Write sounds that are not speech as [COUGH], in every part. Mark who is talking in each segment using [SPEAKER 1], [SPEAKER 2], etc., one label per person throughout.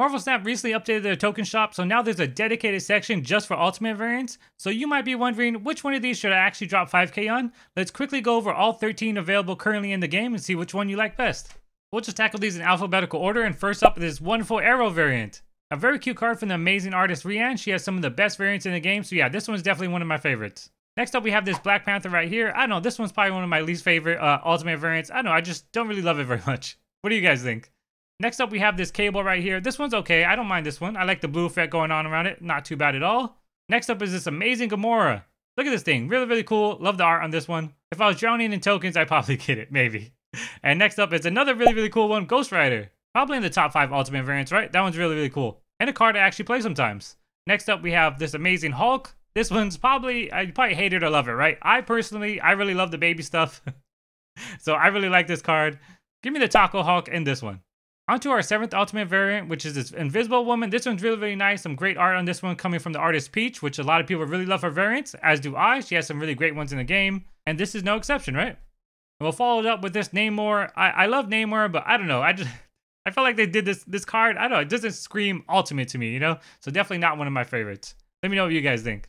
[SPEAKER 1] Marvel Snap recently updated their token shop, so now there's a dedicated section just for Ultimate variants. So you might be wondering, which one of these should I actually drop 5k on? Let's quickly go over all 13 available currently in the game and see which one you like best. We'll just tackle these in alphabetical order, and first up is this wonderful Arrow variant. A very cute card from the amazing artist Rian. She has some of the best variants in the game, so yeah, this one's definitely one of my favorites. Next up, we have this Black Panther right here. I know, this one's probably one of my least favorite uh, Ultimate variants. I know, I just don't really love it very [LAUGHS] much. What do you guys think? Next up, we have this cable right here. This one's okay. I don't mind this one. I like the blue effect going on around it. Not too bad at all. Next up is this amazing Gamora. Look at this thing. Really, really cool. Love the art on this one. If I was drowning in tokens, I'd probably [LAUGHS] get it, maybe. and next up is another really, really cool one, Ghost Rider. Probably in the top five Ultimate variants, right? That one's really, really cool. And a card I actually play sometimes. Next up, we have this amazing Hulk. This one's probably, I uh, probably hate it or love it, right? I personally, I really love the baby stuff. [LAUGHS] so I really like this card. Give me the Taco Hulk in this one. Onto our seventh ultimate variant, which is this Invisible Woman. This one's really, really nice. Some great art on this one coming from the artist Peach, which a lot of people really love her variants, as do I. She has some really great ones in the game, and this is no exception, right? And we'll follow it up with this Namor. I, I love Namor, but I don't know. I just [LAUGHS] I felt like they did this this card. I don't know. It doesn't scream ultimate to me, you know? So definitely not one of my favorites. Let me know what you guys think.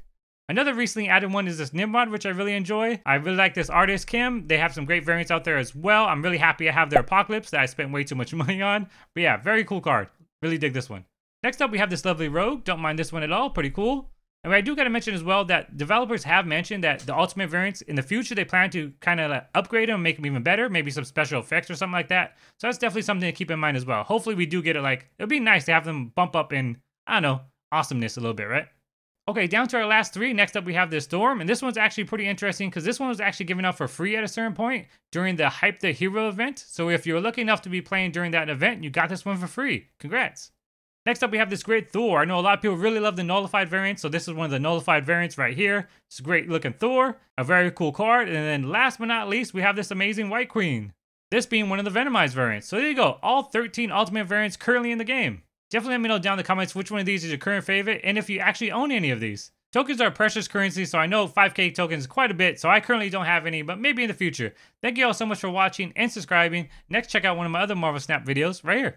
[SPEAKER 1] Another recently added one is this Nimrod, which I really enjoy. I really like this artist, Kim. They have some great variants out there as well. I'm really happy I have their Apocalypse that I spent way too much [LAUGHS] money on. But yeah, very cool card. Really dig this one. Next up, we have this lovely Rogue. Don't mind this one at all. Pretty cool. And I do got to mention as well that developers have mentioned that the Ultimate variants in the future, they plan to kind of like upgrade them, make them even better, maybe some special effects or something like that. So that's definitely something to keep in mind as well. Hopefully we do get it like, it'd be nice to have them bump up in, I don't know, awesomeness a little bit, right? Okay, down to our last three. Next up, we have this Storm, and this one's actually pretty interesting because this one was actually given out for free at a certain point during the Hype the Hero event. So if you are lucky enough to be playing during that event, you got this one for free. Congrats. Next up, we have this great Thor. I know a lot of people really love the Nullified variant, so this is one of the Nullified variants right here. It's a great looking Thor, a very cool card. And then last but not least, we have this amazing White Queen, this being one of the Venomized variants. So there you go, all 13 Ultimate variants currently in the game. Definitely let me know down in the comments which one of these is your current favorite and if you actually own any of these. Tokens are a precious currency, so I know 5k tokens quite a bit, so I currently don't have any, but maybe in the future. Thank you all so much for watching and subscribing. Next, check out one of my other Marvel Snap videos right here.